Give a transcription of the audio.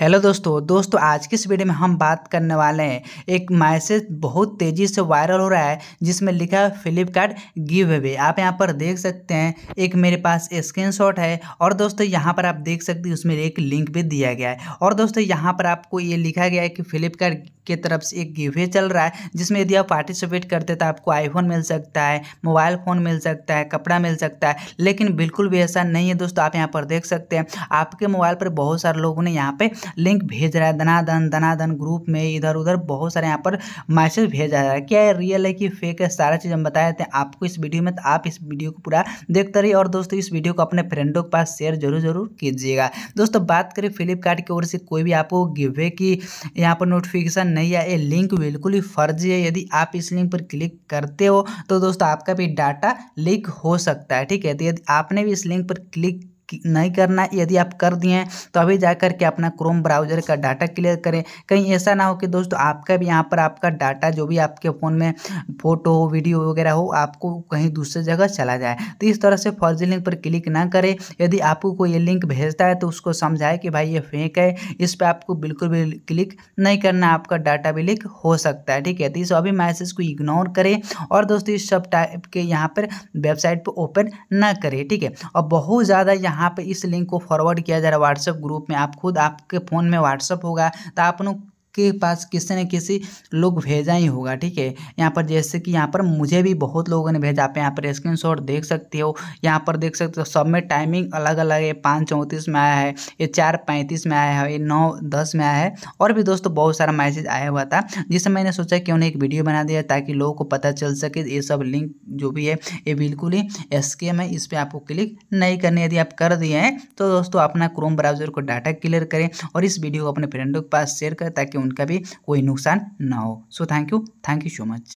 hello दोस्तों दोस्तों आज की इस वीडियो में हम बात करने वाले हैं एक मैसेज बहुत तेज़ी से वायरल हो रहा है जिसमें लिखा है फ्लिपकार्ट गिव अवे आप यहाँ पर देख सकते हैं एक मेरे पास स्क्रीनशॉट है और दोस्तों यहाँ पर आप देख सकते हैं उसमें एक लिंक भी दिया गया है और दोस्तों यहाँ पर आपको ये लिखा गया है कि फ्लिपकार्ट की तरफ से एक गिवे चल रहा है जिसमें यदि आप पार्टिसिपेट करते तो आपको आईफोन मिल सकता है मोबाइल फ़ोन मिल सकता है कपड़ा मिल सकता है लेकिन बिल्कुल भी ऐसा नहीं है दोस्तों आप यहाँ पर देख सकते हैं आपके मोबाइल पर बहुत सारे लोगों ने यहाँ पर लिंक भेज रहा है दनादन दनादन ग्रुप में इधर उधर बहुत सारे यहाँ पर मैसेज भेजा जा रहा है क्या है रियल है कि फेक है सारा चीज़ हम बताए थे आपको इस वीडियो में तो आप इस वीडियो को पूरा देखते रहिए और दोस्तों इस वीडियो को अपने फ्रेंडों के पास शेयर जरूर जरूर कीजिएगा दोस्तों बात करें फ्लिपकार्ट की ओर से कोई भी आपको गिवे की यहाँ पर नोटिफिकेशन नहीं है ये लिंक बिल्कुल ही फर्जी है यदि आप इस लिंक पर क्लिक करते हो तो दोस्तों आपका भी डाटा लीक हो सकता है ठीक है तो यदि आपने भी इस लिंक पर क्लिक नहीं करना यदि आप कर दिए हैं तो अभी जा करके अपना क्रोम ब्राउज़र का डाटा क्लियर करें कहीं ऐसा ना हो कि दोस्तों आपका भी यहाँ पर आपका डाटा जो भी आपके फ़ोन में फ़ोटो हो वीडियो वगैरह हो आपको कहीं दूसरे जगह चला जाए तो इस तरह से फर्जी लिंक पर क्लिक ना करें यदि आपको कोई ये लिंक भेजता है तो उसको समझाए कि भाई ये फेंक है इस पर आपको बिल्कुल भी क्लिक नहीं करना आपका डाटा भी लीक हो सकता है ठीक है तो इस अभी मैसेज को इग्नोर करें और दोस्तों इस सब टाइप के यहाँ पर वेबसाइट पर ओपन ना करें ठीक है और बहुत ज़्यादा यहाँ यहाँ पे इस लिंक को फॉरवर्ड किया जा रहा है व्हाट्सएप ग्रुप में आप खुद आपके फ़ोन में व्हाट्सएप होगा तो आप लोग के पास किसी न किसी लोग भेजा ही होगा ठीक है यहाँ पर जैसे कि यहाँ पर मुझे भी बहुत लोगों ने भेजा आप यहाँ पर शॉट देख सकते हो यहाँ पर देख सकते हो सब में टाइमिंग अलग अलग है पाँच चौंतीस में आया है ये चार पैंतीस में आया है ये नौ दस में आया है और भी दोस्तों बहुत सारा मैसेज आया हुआ था जिससे मैंने सोचा कि उन्हें एक वीडियो बना दिया ताकि लोगों को पता चल सके ये सब लिंक जो भी है ये बिल्कुल ही स्केम है इस पर आपको क्लिक नहीं करनी यदि आप कर दिए हैं तो दोस्तों अपना क्रोम ब्राउजर को डाटा क्लियर करें और इस वीडियो को अपने फ्रेंडों के पास शेयर करें ताकि उनका भी कोई नुकसान ना हो so thank you thank you so much